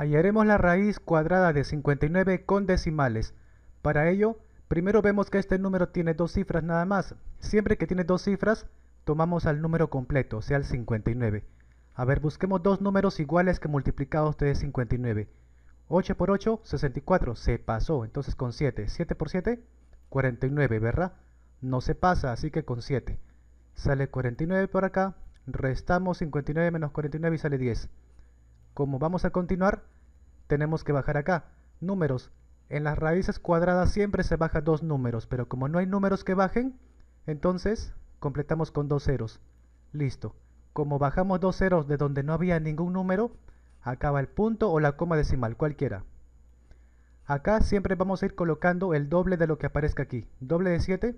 Hallaremos la raíz cuadrada de 59 con decimales. Para ello, primero vemos que este número tiene dos cifras nada más. Siempre que tiene dos cifras, tomamos al número completo, o sea el 59. A ver, busquemos dos números iguales que multiplicados de 59. 8 por 8, 64, se pasó, entonces con 7. 7 por 7, 49, ¿verdad? No se pasa, así que con 7. Sale 49 por acá, restamos 59 menos 49 y sale 10. Como vamos a continuar, tenemos que bajar acá. Números. En las raíces cuadradas siempre se baja dos números, pero como no hay números que bajen, entonces completamos con dos ceros. Listo. Como bajamos dos ceros de donde no había ningún número, acaba el punto o la coma decimal, cualquiera. Acá siempre vamos a ir colocando el doble de lo que aparezca aquí. Doble de 7,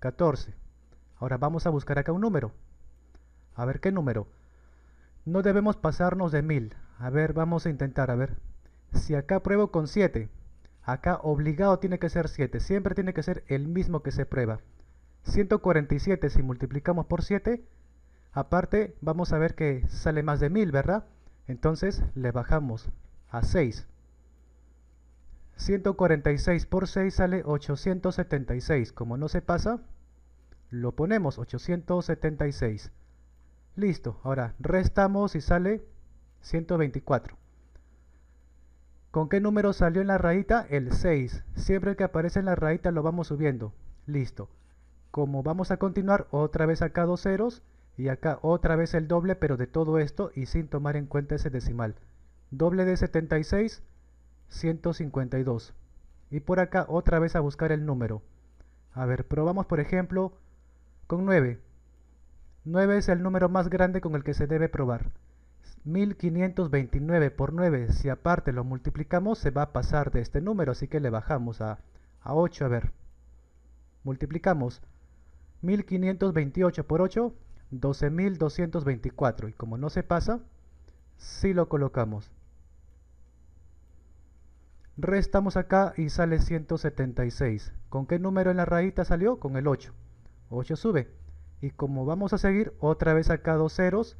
14. Ahora vamos a buscar acá un número. A ver qué número. No debemos pasarnos de 1000. A ver, vamos a intentar, a ver. Si acá pruebo con 7, acá obligado tiene que ser 7. Siempre tiene que ser el mismo que se prueba. 147 si multiplicamos por 7. Aparte, vamos a ver que sale más de 1000, ¿verdad? Entonces le bajamos a 6. 146 por 6 sale 876. Como no se pasa, lo ponemos 876. Listo, ahora restamos y sale 124. ¿Con qué número salió en la rayita? El 6. Siempre que aparece en la rayita lo vamos subiendo. Listo. Como vamos a continuar, otra vez acá dos ceros y acá otra vez el doble, pero de todo esto y sin tomar en cuenta ese decimal. Doble de 76, 152. Y por acá otra vez a buscar el número. A ver, probamos por ejemplo con 9. 9 es el número más grande con el que se debe probar. 1529 por 9, si aparte lo multiplicamos, se va a pasar de este número, así que le bajamos a, 8, a ver. Multiplicamos 1528 por 8, 12224, y como no se pasa, sí lo colocamos. Restamos acá y sale 176. ¿Con qué número en la raíz salió? Con el 8. 8 sube y como vamos a seguir otra vez acá dos ceros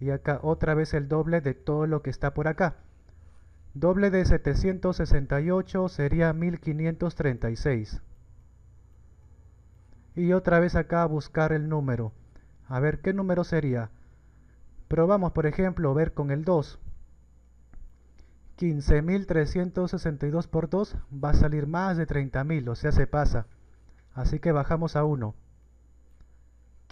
y acá otra vez el doble de todo lo que está por acá doble de 768 sería 1536 y otra vez acá a buscar el número a ver qué número sería probamos por ejemplo ver con el 2 15.362 por 2 va a salir más de 30.000 o sea se pasa así que bajamos a 1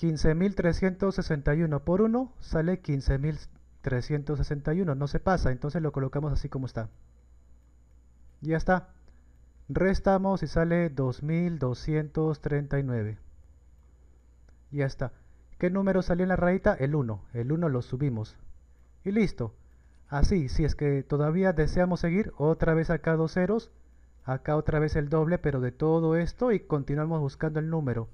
15.361 por 1 sale 15.361, no se pasa, entonces lo colocamos así como está. Ya está. Restamos y sale 2.239. Ya está. ¿Qué número salió en la rayita? El 1. El 1 lo subimos. Y listo. Así, si es que todavía deseamos seguir, otra vez acá dos ceros, acá otra vez el doble, pero de todo esto y continuamos buscando el número.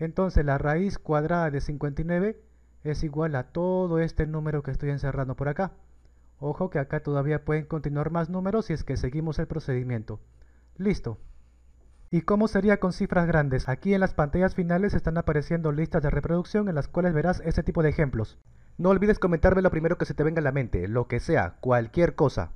Entonces la raíz cuadrada de 59 es igual a todo este número que estoy encerrando por acá. Ojo que acá todavía pueden continuar más números si es que seguimos el procedimiento. Listo. ¿Y cómo sería con cifras grandes? Aquí en las pantallas finales están apareciendo listas de reproducción en las cuales verás este tipo de ejemplos. No olvides comentarme lo primero que se te venga a la mente, lo que sea, cualquier cosa.